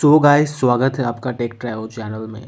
सो गाय guys स्वागत है आपका टेक ट्रैवल चैनल में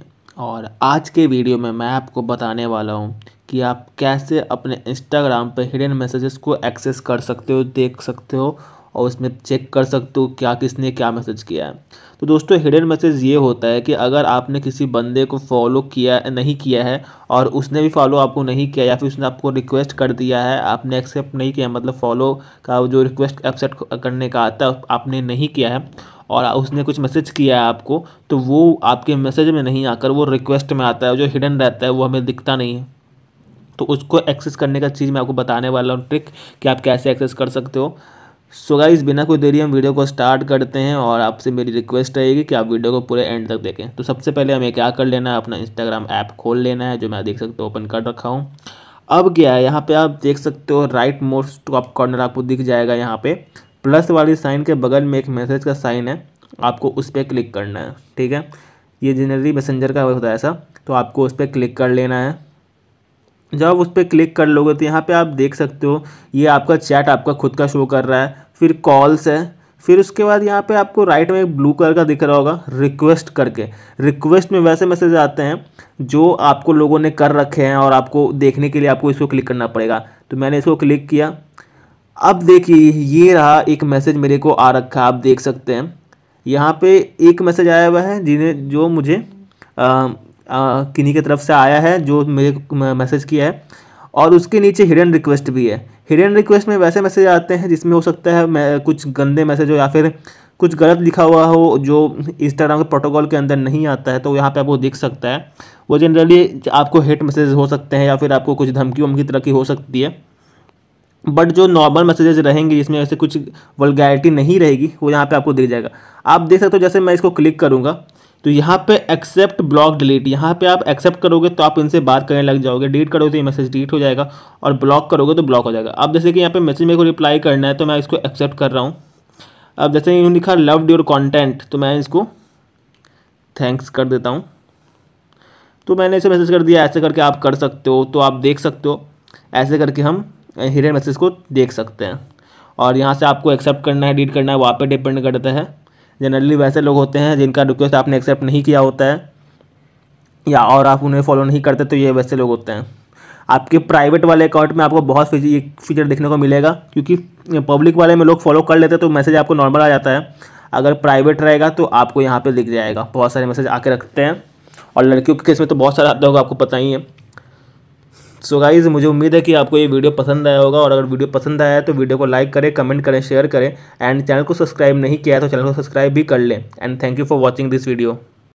और आज के वीडियो में मैं आपको बताने वाला हूँ कि आप कैसे अपने इंस्टाग्राम पर हिडन मैसेजेस को एक्सेस कर सकते हो देख सकते हो और उसमें चेक कर सकते हो क्या किसने क्या मैसेज किया है तो दोस्तों हिडन मैसेज ये होता है कि अगर आपने किसी बंदे को फॉलो किया नहीं किया है और उसने भी फॉलो आपको नहीं किया या फिर उसने आपको रिक्वेस्ट कर दिया है आपने एक्सेप्ट नहीं किया मतलब फॉलो का जो रिक्वेस्ट एक्सेप्ट करने का आता है आपने नहीं किया है और उसने कुछ मैसेज किया है आपको तो वो आपके मैसेज में नहीं आकर वो रिक्वेस्ट में आता है जो हिडन रहता है वो हमें दिखता नहीं है तो उसको एक्सेस करने का चीज़ मैं आपको बताने वाला हूँ ट्रिक कि आप कैसे एक्सेस कर सकते हो सो so गाइस बिना कोई देरी हम वीडियो को स्टार्ट करते हैं और आपसे मेरी रिक्वेस्ट रहेगी कि आप वीडियो को पूरे एंड तक देखें तो सबसे पहले हमें क्या कर लेना है अपना इंस्टाग्राम ऐप खोल लेना है जो मैं देख सकते हो ओपन कर रखा हूँ अब क्या है यहाँ पे आप देख सकते हो राइट मोस्ट टॉप कॉर्नर आपको दिख जाएगा यहाँ पे प्लस वाली साइन के बगल में एक मैसेज का साइन है आपको उस पर क्लिक करना है ठीक है ये जनरली मैसेंजर का होता है ऐसा तो आपको उस पर क्लिक कर लेना है जब उस पर क्लिक कर लोगे तो यहाँ पे आप देख सकते हो ये आपका चैट आपका खुद का शो कर रहा है फिर कॉल्स है फिर उसके बाद यहाँ पे आपको राइट में एक ब्लू कलर का दिख रहा होगा रिक्वेस्ट करके रिक्वेस्ट में वैसे मैसेज आते हैं जो आपको लोगों ने कर रखे हैं और आपको देखने के लिए आपको इसको क्लिक करना पड़ेगा तो मैंने इसको क्लिक किया अब देखिए ये रहा एक मैसेज मेरे को आ रखा है आप देख सकते हैं यहाँ पे एक मैसेज आया हुआ है जिन्हें जो मुझे किन्हीं की तरफ से आया है जो मेरे मैसेज किया है और उसके नीचे हिडन रिक्वेस्ट भी है हिडन रिक्वेस्ट में वैसे मैसेज आते हैं जिसमें हो सकता है कुछ गंदे मैसेज हो या फिर कुछ गलत लिखा हुआ हो जो इंस्टाग्राम के प्रोटोकॉल के अंदर नहीं आता है तो यहाँ पे आप वो देख सकता है वो जनरली आपको हेट मैसेज हो सकते हैं या फिर आपको कुछ धमकी वमकी तरह की हो सकती है बट जो नॉर्मल मैसेजेज रहेंगे जिसमें ऐसे कुछ वलगैरिटी नहीं रहेगी वो यहाँ पे आपको दिख जाएगा आप देख सकते हो जैसे मैं इसको क्लिक करूँगा तो यहाँ पे एक्सेप्ट ब्लॉक डिलीट यहाँ पे आप एक्सेप्ट करोगे तो आप इनसे बात करने लग जाओगे डिलीट करोगे तो ये मैसेज डिलीट हो जाएगा और ब्लॉक करोगे तो ब्लॉक हो जाएगा अब जैसे कि यहाँ पे मैसेज मेरे को रिप्लाई करना है तो मैं इसको एक्सेप्ट कर रहा हूँ अब जैसे इन्होंने लिखा लव योर कॉन्टेंट तो मैं इसको थैंक्स कर देता हूँ तो मैंने इसे मैसेज कर दिया ऐसे करके आप कर सकते हो तो आप देख सकते हो ऐसे करके हम हिडन मैसेज को देख सकते हैं और यहाँ से आपको एक्सेप्ट करना है डीट करना है वहाँ पर डिपेंड करता है जनरली वैसे लोग होते हैं जिनका रिक्वेस्ट आपने एक्सेप्ट नहीं किया होता है या और आप उन्हें फॉलो नहीं करते तो ये वैसे लोग होते हैं आपके प्राइवेट वाले अकाउंट में आपको बहुत फीचर देखने को मिलेगा क्योंकि पब्लिक वाले में लोग फॉलो कर लेते हैं तो मैसेज आपको नॉर्मल आ जाता है अगर प्राइवेट रहेगा तो आपको यहाँ पे दिख जाएगा बहुत सारे मैसेज आके रखते हैं और लड़कियों के केस में तो बहुत सारा आता होगा आपको पता ही है सो so गाइज मुझे उम्मीद है कि आपको ये वीडियो पसंद आया होगा और अगर वीडियो पसंद आया है तो वीडियो को लाइक करें कमेंट करें शेयर करें एंड चैनल को सब्सक्राइब नहीं किया है तो चैनल को सब्सक्राइब भी कर लें and thank you for watching this video